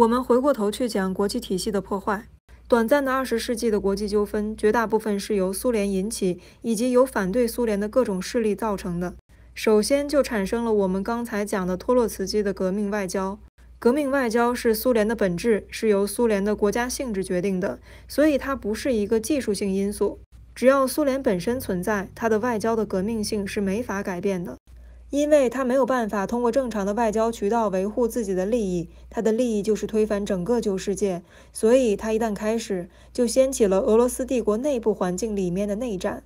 我们回过头去讲国际体系的破坏，短暂的二十世纪的国际纠纷，绝大部分是由苏联引起，以及由反对苏联的各种势力造成的。首先就产生了我们刚才讲的托洛茨基的革命外交。革命外交是苏联的本质，是由苏联的国家性质决定的，所以它不是一个技术性因素。只要苏联本身存在，它的外交的革命性是没法改变的。因为他没有办法通过正常的外交渠道维护自己的利益，他的利益就是推翻整个旧世界，所以他一旦开始，就掀起了俄罗斯帝国内部环境里面的内战，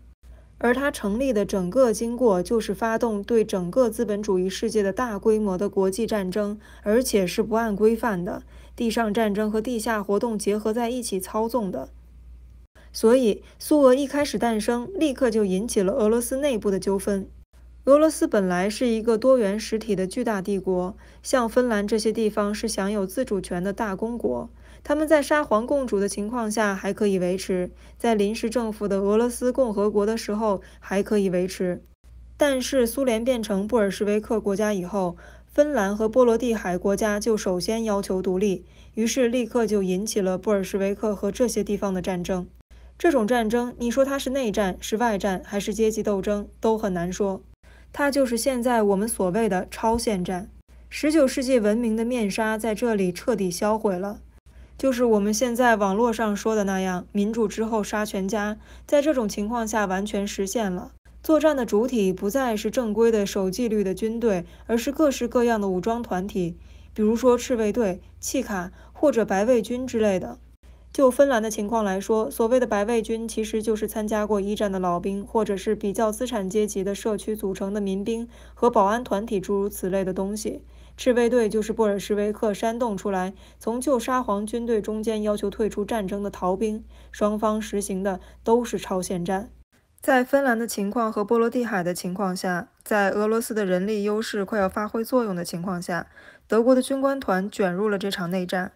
而他成立的整个经过就是发动对整个资本主义世界的大规模的国际战争，而且是不按规范的，地上战争和地下活动结合在一起操纵的，所以苏俄一开始诞生，立刻就引起了俄罗斯内部的纠纷。俄罗斯本来是一个多元实体的巨大帝国，像芬兰这些地方是享有自主权的大公国，他们在沙皇共主的情况下还可以维持，在临时政府的俄罗斯共和国的时候还可以维持，但是苏联变成布尔什维克国家以后，芬兰和波罗的海国家就首先要求独立，于是立刻就引起了布尔什维克和这些地方的战争。这种战争，你说它是内战、是外战还是阶级斗争，都很难说。它就是现在我们所谓的超限战，十九世纪文明的面纱在这里彻底销毁了，就是我们现在网络上说的那样，民主之后杀全家，在这种情况下完全实现了。作战的主体不再是正规的守纪律的军队，而是各式各样的武装团体，比如说赤卫队、契卡或者白卫军之类的。就芬兰的情况来说，所谓的白卫军其实就是参加过一战的老兵，或者是比较资产阶级的社区组成的民兵和保安团体，诸如此类的东西。赤卫队就是布尔什维克煽动出来，从旧沙皇军队中间要求退出战争的逃兵。双方实行的都是超限战。在芬兰的情况和波罗的海的情况下，在俄罗斯的人力优势快要发挥作用的情况下，德国的军官团卷入了这场内战。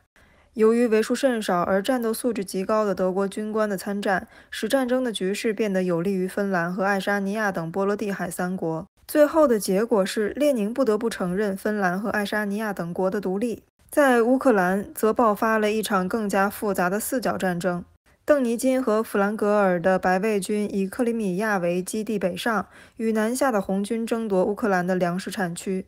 由于为数甚少而战斗素质极高的德国军官的参战，使战争的局势变得有利于芬兰和爱沙尼亚等波罗的海三国。最后的结果是，列宁不得不承认芬兰和爱沙尼亚等国的独立。在乌克兰，则爆发了一场更加复杂的四角战争。邓尼金和弗兰格尔的白卫军以克里米亚为基地北上，与南下的红军争夺乌克兰的粮食产区。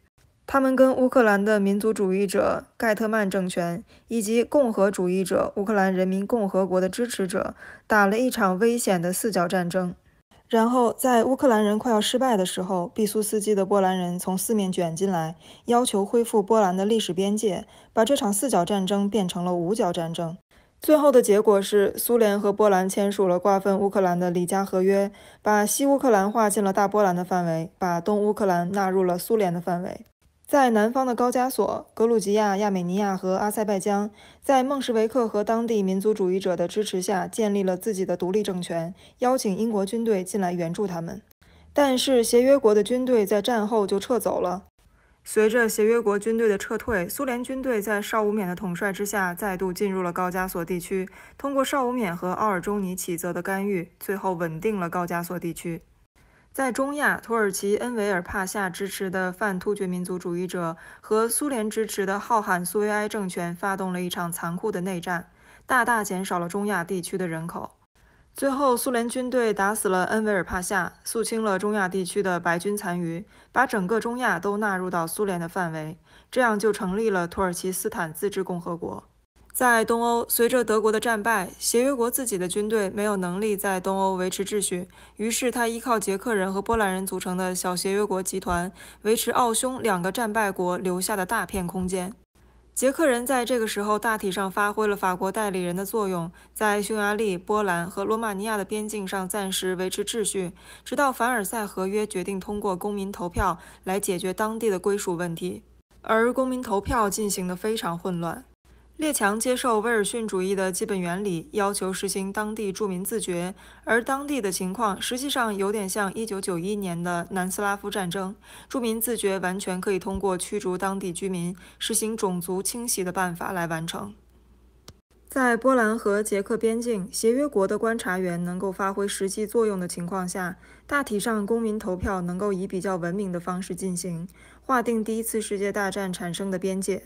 他们跟乌克兰的民族主义者盖特曼政权以及共和主义者乌克兰人民共和国的支持者打了一场危险的四角战争，然后在乌克兰人快要失败的时候，毕苏斯基的波兰人从四面卷进来，要求恢复波兰的历史边界，把这场四角战争变成了五角战争。最后的结果是，苏联和波兰签署了瓜分乌克兰的里加合约，把西乌克兰划进了大波兰的范围，把东乌克兰纳入了苏联的范围。在南方的高加索、格鲁吉亚、亚美尼亚和阿塞拜疆，在孟什维克和当地民族主义者的支持下，建立了自己的独立政权，邀请英国军队进来援助他们。但是，协约国的军队在战后就撤走了。随着协约国军队的撤退，苏联军队在邵武勉的统帅之下，再度进入了高加索地区。通过邵武勉和奥尔中尼启泽的干预，最后稳定了高加索地区。在中亚，土耳其恩维尔帕夏支持的泛突厥民族主义者和苏联支持的浩罕苏维埃政权发动了一场残酷的内战，大大减少了中亚地区的人口。最后，苏联军队打死了恩维尔帕夏，肃清了中亚地区的白军残余，把整个中亚都纳入到苏联的范围，这样就成立了土耳其斯坦自治共和国。在东欧，随着德国的战败，协约国自己的军队没有能力在东欧维持秩序，于是他依靠捷克人和波兰人组成的小协约国集团，维持奥匈两个战败国留下的大片空间。捷克人在这个时候大体上发挥了法国代理人的作用，在匈牙利、波兰和罗马尼亚的边境上暂时维持秩序，直到凡尔赛合约决定通过公民投票来解决当地的归属问题，而公民投票进行的非常混乱。列强接受威尔逊主义的基本原理，要求实行当地住民自决，而当地的情况实际上有点像一九九一年的南斯拉夫战争。住民自决完全可以通过驱逐当地居民、实行种族清洗的办法来完成。在波兰和捷克边境，协约国的观察员能够发挥实际作用的情况下，大体上公民投票能够以比较文明的方式进行，划定第一次世界大战产生的边界。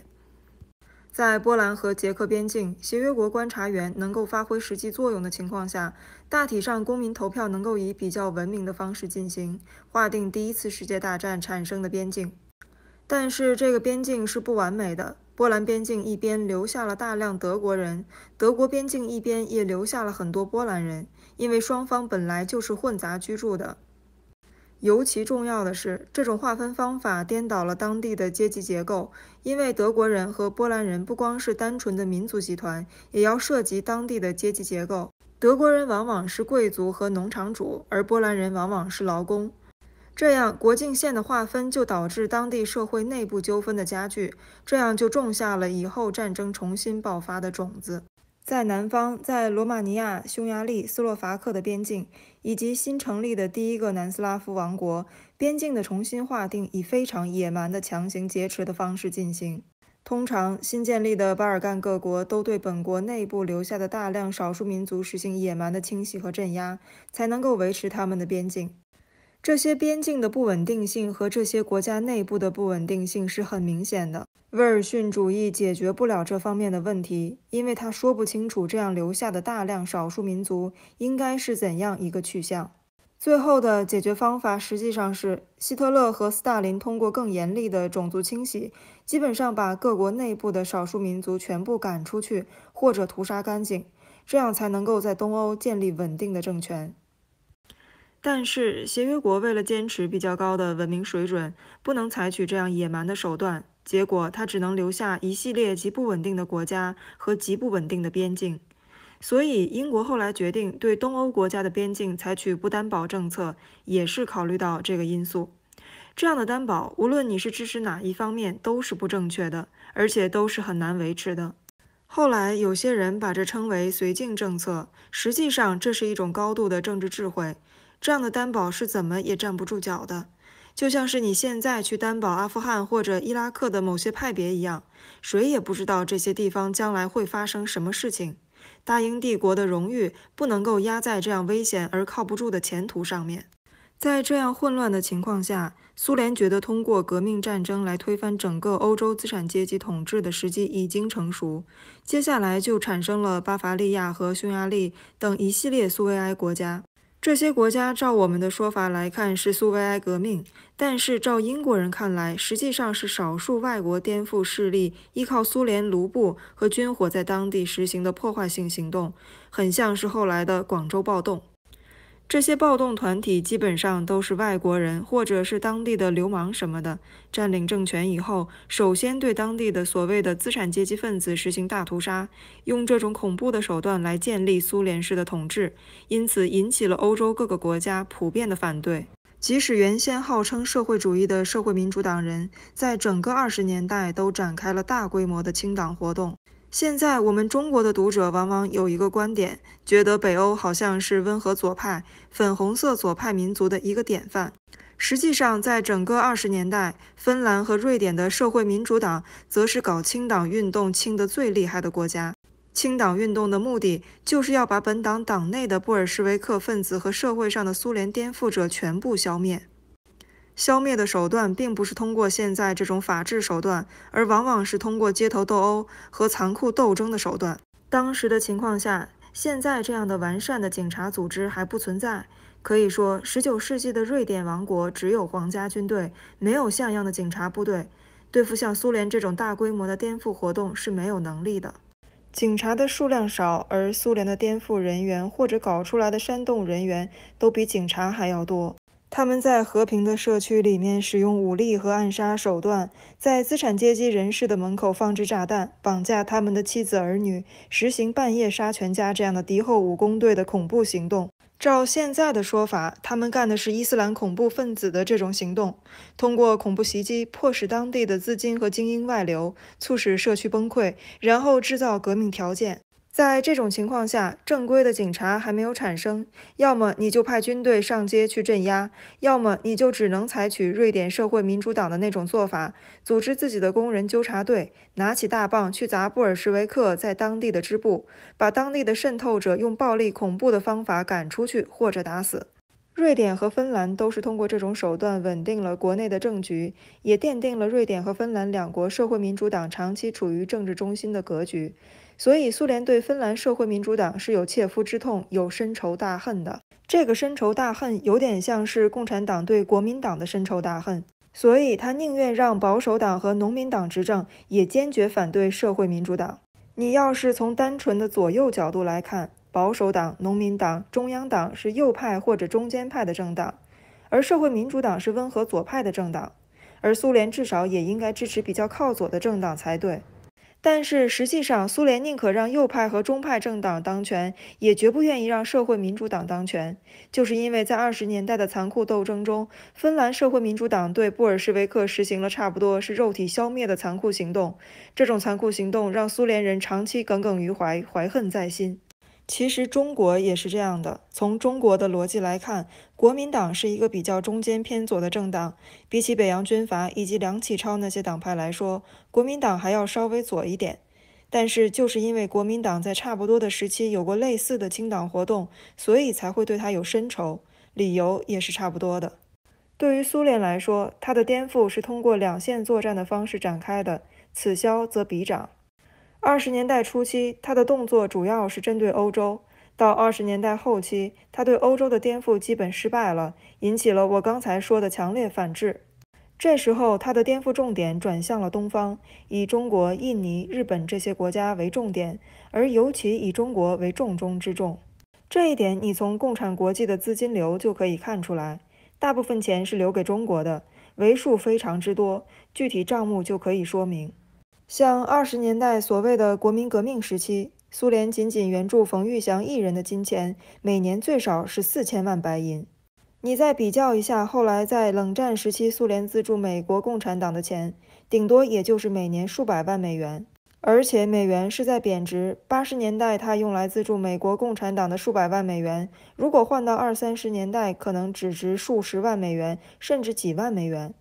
在波兰和捷克边境，协约国观察员能够发挥实际作用的情况下，大体上公民投票能够以比较文明的方式进行，划定第一次世界大战产生的边境。但是这个边境是不完美的，波兰边境一边留下了大量德国人，德国边境一边也留下了很多波兰人，因为双方本来就是混杂居住的。尤其重要的是，这种划分方法颠倒了当地的阶级结构，因为德国人和波兰人不光是单纯的民族集团，也要涉及当地的阶级结构。德国人往往是贵族和农场主，而波兰人往往是劳工。这样，国境线的划分就导致当地社会内部纠纷的加剧，这样就种下了以后战争重新爆发的种子。在南方，在罗马尼亚、匈牙利、斯洛伐克的边境。以及新成立的第一个南斯拉夫王国，边境的重新划定以非常野蛮的强行劫持的方式进行。通常，新建立的巴尔干各国都对本国内部留下的大量少数民族实行野蛮的清洗和镇压，才能够维持他们的边境。这些边境的不稳定性和这些国家内部的不稳定性是很明显的。威尔逊主义解决不了这方面的问题，因为他说不清楚这样留下的大量少数民族应该是怎样一个去向。最后的解决方法实际上是希特勒和斯大林通过更严厉的种族清洗，基本上把各国内部的少数民族全部赶出去或者屠杀干净，这样才能够在东欧建立稳定的政权。但是协约国为了坚持比较高的文明水准，不能采取这样野蛮的手段。结果，他只能留下一系列极不稳定的国家和极不稳定的边境。所以，英国后来决定对东欧国家的边境采取不担保政策，也是考虑到这个因素。这样的担保，无论你是支持哪一方面，都是不正确的，而且都是很难维持的。后来，有些人把这称为绥靖政策。实际上，这是一种高度的政治智慧。这样的担保是怎么也站不住脚的。就像是你现在去担保阿富汗或者伊拉克的某些派别一样，谁也不知道这些地方将来会发生什么事情。大英帝国的荣誉不能够压在这样危险而靠不住的前途上面。在这样混乱的情况下，苏联觉得通过革命战争来推翻整个欧洲资产阶级统治的时机已经成熟，接下来就产生了巴伐利亚和匈牙利等一系列苏维埃国家。这些国家照我们的说法来看是苏维埃革命，但是照英国人看来，实际上是少数外国颠覆势力依靠苏联卢布和军火在当地实行的破坏性行动，很像是后来的广州暴动。这些暴动团体基本上都是外国人，或者是当地的流氓什么的。占领政权以后，首先对当地的所谓的资产阶级分子实行大屠杀，用这种恐怖的手段来建立苏联式的统治，因此引起了欧洲各个国家普遍的反对。即使原先号称社会主义的社会民主党人，在整个二十年代都展开了大规模的清党活动。现在我们中国的读者往往有一个观点，觉得北欧好像是温和左派、粉红色左派民族的一个典范。实际上，在整个二十年代，芬兰和瑞典的社会民主党则是搞清党运动清得最厉害的国家。清党运动的目的就是要把本党党内的布尔什维克分子和社会上的苏联颠覆者全部消灭。消灭的手段并不是通过现在这种法治手段，而往往是通过街头斗殴和残酷斗争的手段。当时的情况下，现在这样的完善的警察组织还不存在。可以说十九世纪的瑞典王国只有皇家军队，没有像样的警察部队，对付像苏联这种大规模的颠覆活动是没有能力的。警察的数量少，而苏联的颠覆人员或者搞出来的煽动人员都比警察还要多。他们在和平的社区里面使用武力和暗杀手段，在资产阶级人士的门口放置炸弹，绑架他们的妻子儿女，实行半夜杀全家这样的敌后武工队的恐怖行动。照现在的说法，他们干的是伊斯兰恐怖分子的这种行动，通过恐怖袭击迫使当地的资金和精英外流，促使社区崩溃，然后制造革命条件。在这种情况下，正规的警察还没有产生，要么你就派军队上街去镇压，要么你就只能采取瑞典社会民主党的那种做法，组织自己的工人纠察队，拿起大棒去砸布尔什维克在当地的支部，把当地的渗透者用暴力、恐怖的方法赶出去或者打死。瑞典和芬兰都是通过这种手段稳定了国内的政局，也奠定了瑞典和芬兰两国社会民主党长期处于政治中心的格局。所以，苏联对芬兰社会民主党是有切肤之痛、有深仇大恨的。这个深仇大恨有点像是共产党对国民党的深仇大恨，所以他宁愿让保守党和农民党执政，也坚决反对社会民主党。你要是从单纯的左右角度来看，保守党、农民党、中央党是右派或者中间派的政党，而社会民主党是温和左派的政党，而苏联至少也应该支持比较靠左的政党才对。但是实际上，苏联宁可让右派和中派政党当权，也绝不愿意让社会民主党当权，就是因为在二十年代的残酷斗争中，芬兰社会民主党对布尔什维克实行了差不多是肉体消灭的残酷行动，这种残酷行动让苏联人长期耿耿于怀，怀恨在心。其实中国也是这样的。从中国的逻辑来看，国民党是一个比较中间偏左的政党，比起北洋军阀以及梁启超那些党派来说，国民党还要稍微左一点。但是，就是因为国民党在差不多的时期有过类似的清党活动，所以才会对他有深仇。理由也是差不多的。对于苏联来说，它的颠覆是通过两线作战的方式展开的，此消则彼长。二十年代初期，他的动作主要是针对欧洲。到二十年代后期，他对欧洲的颠覆基本失败了，引起了我刚才说的强烈反制。这时候，他的颠覆重点转向了东方，以中国、印尼、日本这些国家为重点，而尤其以中国为重中之重。这一点，你从共产国际的资金流就可以看出来，大部分钱是留给中国的，为数非常之多，具体账目就可以说明。像二十年代所谓的国民革命时期，苏联仅仅援助冯玉祥一人的金钱，每年最少是四千万白银。你再比较一下，后来在冷战时期，苏联资助美国共产党的钱，顶多也就是每年数百万美元，而且美元是在贬值。八十年代他用来资助美国共产党的数百万美元，如果换到二三十年代，可能只值数十万美元，甚至几万美元。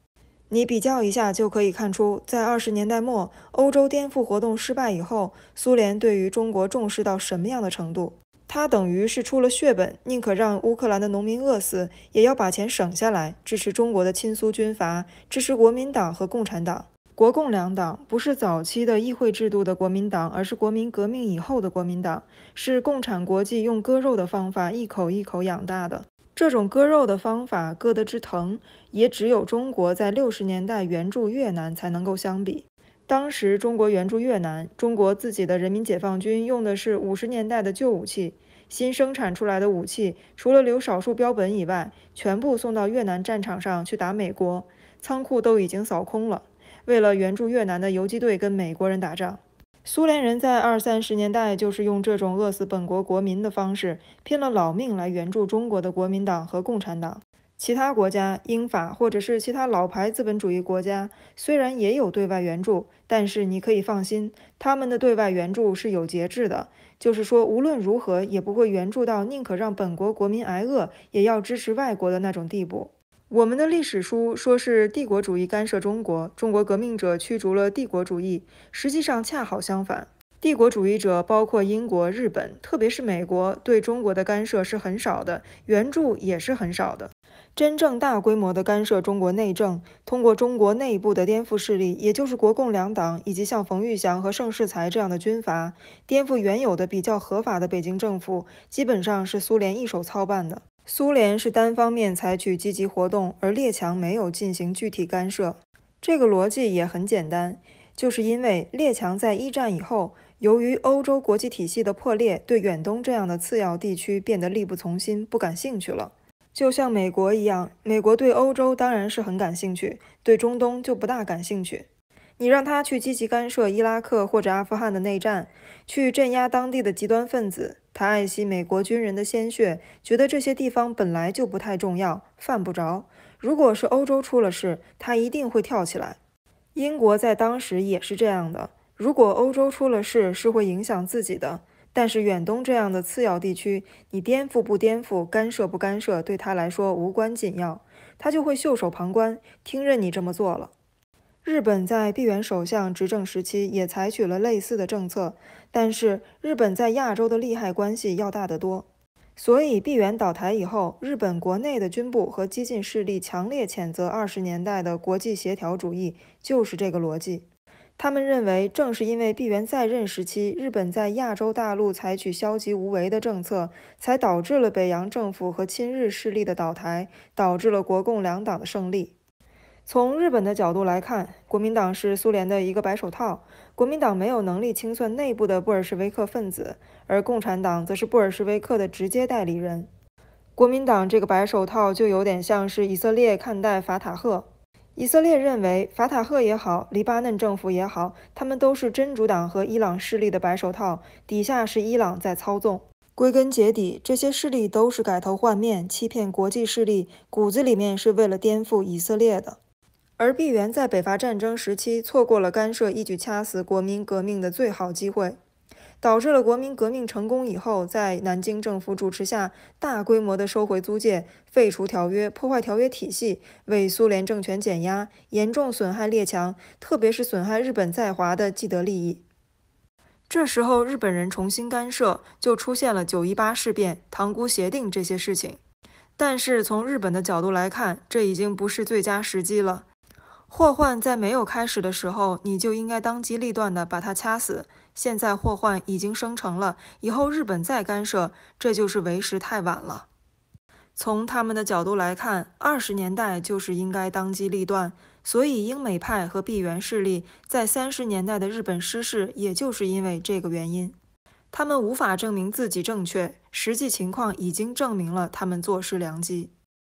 你比较一下就可以看出，在二十年代末欧洲颠覆活动失败以后，苏联对于中国重视到什么样的程度？他等于是出了血本，宁可让乌克兰的农民饿死，也要把钱省下来支持中国的亲苏军阀，支持国民党和共产党。国共两党不是早期的议会制度的国民党，而是国民革命以后的国民党，是共产国际用割肉的方法一口一口养大的。这种割肉的方法，割得之疼，也只有中国在六十年代援助越南才能够相比。当时中国援助越南，中国自己的人民解放军用的是五十年代的旧武器，新生产出来的武器除了留少数标本以外，全部送到越南战场上去打美国，仓库都已经扫空了，为了援助越南的游击队跟美国人打仗。苏联人在二三十年代就是用这种饿死本国国民的方式，拼了老命来援助中国的国民党和共产党。其他国家，英法或者是其他老牌资本主义国家，虽然也有对外援助，但是你可以放心，他们的对外援助是有节制的，就是说无论如何也不会援助到宁可让本国国民挨饿也要支持外国的那种地步。我们的历史书说是帝国主义干涉中国，中国革命者驱逐了帝国主义。实际上恰好相反，帝国主义者包括英国、日本，特别是美国对中国的干涉是很少的，援助也是很少的。真正大规模的干涉中国内政，通过中国内部的颠覆势力，也就是国共两党以及像冯玉祥和盛世才这样的军阀颠覆原有的比较合法的北京政府，基本上是苏联一手操办的。苏联是单方面采取积极活动，而列强没有进行具体干涉。这个逻辑也很简单，就是因为列强在一战以后，由于欧洲国际体系的破裂，对远东这样的次要地区变得力不从心、不感兴趣了。就像美国一样，美国对欧洲当然是很感兴趣，对中东就不大感兴趣。你让他去积极干涉伊拉克或者阿富汗的内战，去镇压当地的极端分子。他爱惜美国军人的鲜血，觉得这些地方本来就不太重要，犯不着。如果是欧洲出了事，他一定会跳起来。英国在当时也是这样的。如果欧洲出了事，是会影响自己的。但是远东这样的次要地区，你颠覆不颠覆，干涉不干涉，对他来说无关紧要，他就会袖手旁观，听任你这么做了。日本在闭原首相执政时期也采取了类似的政策，但是日本在亚洲的利害关系要大得多。所以闭原倒台以后，日本国内的军部和激进势力强烈谴责二十年代的国际协调主义，就是这个逻辑。他们认为，正是因为闭原在任时期，日本在亚洲大陆采取消极无为的政策，才导致了北洋政府和亲日势力的倒台，导致了国共两党的胜利。从日本的角度来看，国民党是苏联的一个白手套，国民党没有能力清算内部的布尔什维克分子，而共产党则是布尔什维克的直接代理人。国民党这个白手套就有点像是以色列看待法塔赫，以色列认为法塔赫也好，黎巴嫩政府也好，他们都是真主党和伊朗势力的白手套，底下是伊朗在操纵。归根结底，这些势力都是改头换面，欺骗国际势力，骨子里面是为了颠覆以色列的。而毕元在北伐战争时期错过了干涉、一举掐死国民革命的最好机会，导致了国民革命成功以后，在南京政府主持下大规模的收回租界、废除条约、破坏条约体系，为苏联政权减压，严重损害列强，特别是损害日本在华的既得利益。这时候日本人重新干涉，就出现了九一八事变、塘沽协定这些事情。但是从日本的角度来看，这已经不是最佳时机了。祸患在没有开始的时候，你就应该当机立断地把它掐死。现在祸患已经生成了，以后日本再干涉，这就是为时太晚了。从他们的角度来看，二十年代就是应该当机立断，所以英美派和闭源势力在三十年代的日本失势，也就是因为这个原因。他们无法证明自己正确，实际情况已经证明了他们坐失良机。